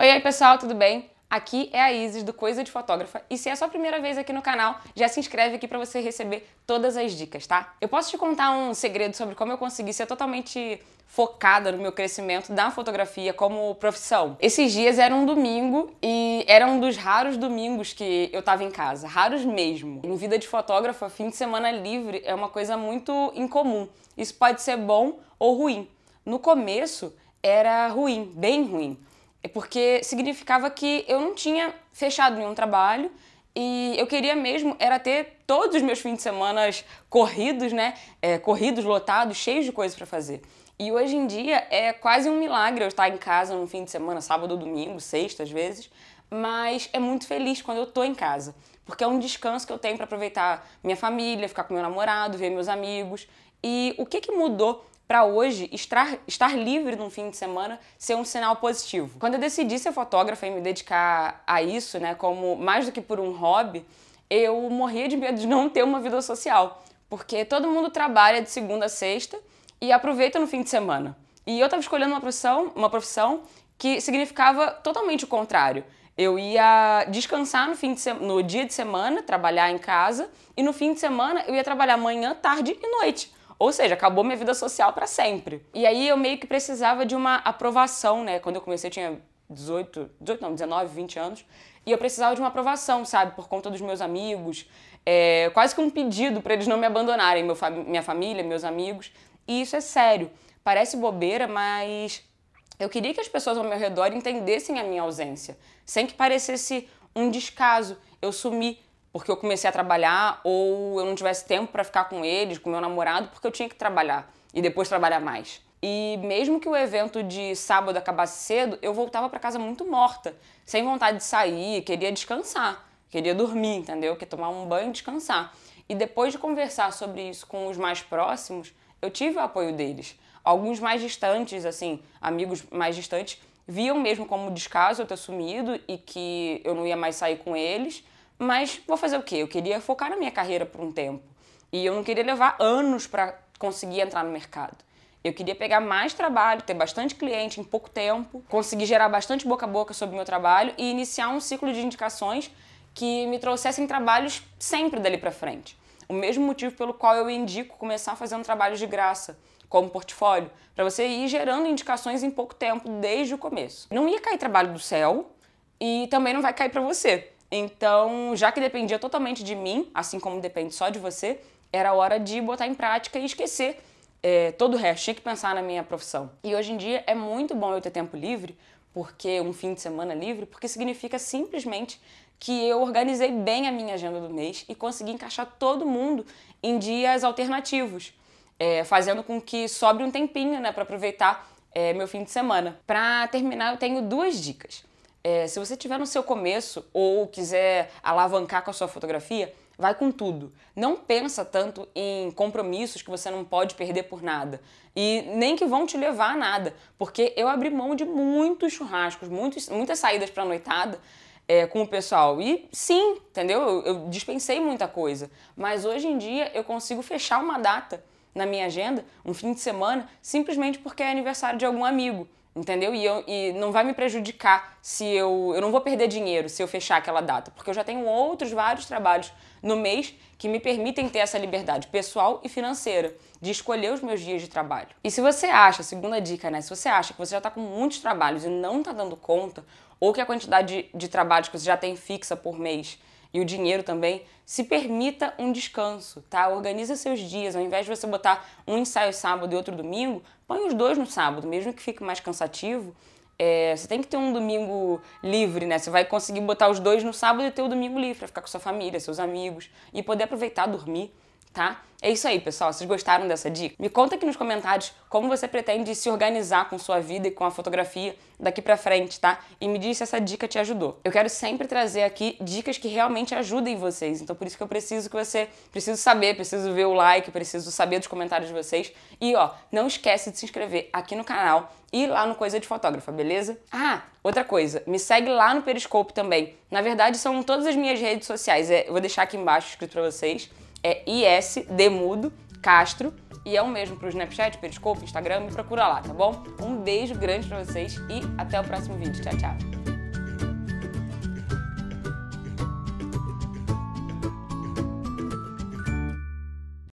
Oi, oi pessoal, tudo bem? Aqui é a Isis do Coisa de Fotógrafa e se é a sua primeira vez aqui no canal, já se inscreve aqui para você receber todas as dicas, tá? Eu posso te contar um segredo sobre como eu consegui ser totalmente focada no meu crescimento da fotografia como profissão. Esses dias era um domingo e era um dos raros domingos que eu tava em casa, raros mesmo. Em vida de fotógrafa, fim de semana livre é uma coisa muito incomum. Isso pode ser bom ou ruim. No começo era ruim, bem ruim é porque significava que eu não tinha fechado nenhum trabalho e eu queria mesmo era ter todos os meus fins de semana corridos, né? É, corridos, lotados, cheios de coisas para fazer. E hoje em dia é quase um milagre eu estar em casa num fim de semana, sábado, domingo, sexta às vezes, mas é muito feliz quando eu tô em casa, porque é um descanso que eu tenho para aproveitar minha família, ficar com meu namorado, ver meus amigos. E o que, que mudou para hoje estar, estar livre num fim de semana ser um sinal positivo. Quando eu decidi ser fotógrafa e me dedicar a isso, né, como mais do que por um hobby, eu morria de medo de não ter uma vida social, porque todo mundo trabalha de segunda a sexta e aproveita no fim de semana. E eu estava escolhendo uma profissão, uma profissão que significava totalmente o contrário. Eu ia descansar no, fim de no dia de semana, trabalhar em casa, e no fim de semana eu ia trabalhar manhã, tarde e noite. Ou seja, acabou minha vida social para sempre. E aí eu meio que precisava de uma aprovação, né? Quando eu comecei eu tinha 18, 18 não, 19, 20 anos, e eu precisava de uma aprovação, sabe? Por conta dos meus amigos, é, quase que um pedido para eles não me abandonarem, meu, minha família, meus amigos. E isso é sério. Parece bobeira, mas eu queria que as pessoas ao meu redor entendessem a minha ausência, sem que parecesse um descaso. Eu sumi porque eu comecei a trabalhar ou eu não tivesse tempo para ficar com eles, com meu namorado, porque eu tinha que trabalhar e depois trabalhar mais. E mesmo que o evento de sábado acabasse cedo, eu voltava para casa muito morta, sem vontade de sair, queria descansar, queria dormir, entendeu? Queria tomar um banho e descansar. E depois de conversar sobre isso com os mais próximos, eu tive o apoio deles. Alguns mais distantes, assim, amigos mais distantes, viam mesmo como descaso eu ter sumido e que eu não ia mais sair com eles mas vou fazer o quê? Eu queria focar na minha carreira por um tempo. E eu não queria levar anos para conseguir entrar no mercado. Eu queria pegar mais trabalho, ter bastante cliente em pouco tempo, conseguir gerar bastante boca a boca sobre o meu trabalho e iniciar um ciclo de indicações que me trouxessem trabalhos sempre dali para frente. O mesmo motivo pelo qual eu indico começar fazendo trabalhos de graça, como portfólio, para você ir gerando indicações em pouco tempo desde o começo. Não ia cair trabalho do céu e também não vai cair para você. Então, já que dependia totalmente de mim, assim como depende só de você, era hora de botar em prática e esquecer é, todo o resto. Tinha que pensar na minha profissão. E hoje em dia é muito bom eu ter tempo livre, porque um fim de semana livre, porque significa simplesmente que eu organizei bem a minha agenda do mês e consegui encaixar todo mundo em dias alternativos, é, fazendo com que sobre um tempinho né, para aproveitar é, meu fim de semana. Para terminar, eu tenho duas dicas. É, se você tiver no seu começo ou quiser alavancar com a sua fotografia, vai com tudo. Não pensa tanto em compromissos que você não pode perder por nada e nem que vão te levar a nada, porque eu abri mão de muitos churrascos, muitos, muitas saídas para noitada. É, com o pessoal. E sim, entendeu? Eu, eu dispensei muita coisa. Mas hoje em dia eu consigo fechar uma data na minha agenda, um fim de semana, simplesmente porque é aniversário de algum amigo entendeu? E, eu, e não vai me prejudicar se eu. Eu não vou perder dinheiro se eu fechar aquela data, porque eu já tenho outros vários trabalhos no mês que me permitem ter essa liberdade pessoal e financeira de escolher os meus dias de trabalho. E se você acha, segunda dica, né? Se você acha que você já está com muitos trabalhos e não está dando conta, ou que a quantidade de, de trabalhos que você já tem fixa por mês e o dinheiro também, se permita um descanso, tá? Organiza seus dias, ao invés de você botar um ensaio sábado e outro domingo, põe os dois no sábado, mesmo que fique mais cansativo. É, você tem que ter um domingo livre, né? Você vai conseguir botar os dois no sábado e ter o domingo livre para ficar com sua família, seus amigos e poder aproveitar, dormir tá? É isso aí, pessoal. Vocês gostaram dessa dica? Me conta aqui nos comentários como você pretende se organizar com sua vida e com a fotografia daqui para frente, tá? E me diz se essa dica te ajudou. Eu quero sempre trazer aqui dicas que realmente ajudem vocês. Então por isso que eu preciso que você preciso saber, preciso ver o like, preciso saber dos comentários de vocês. E ó, não esquece de se inscrever aqui no canal e lá no Coisa de Fotógrafa, beleza? Ah, outra coisa, me segue lá no Periscope também. Na verdade, são todas as minhas redes sociais. É, eu vou deixar aqui embaixo escrito para vocês é isdemudo castro e é o mesmo para o Snapchat, Periscope, Instagram, me procura lá, tá bom? Um beijo grande para vocês e até o próximo vídeo. Tchau, tchau!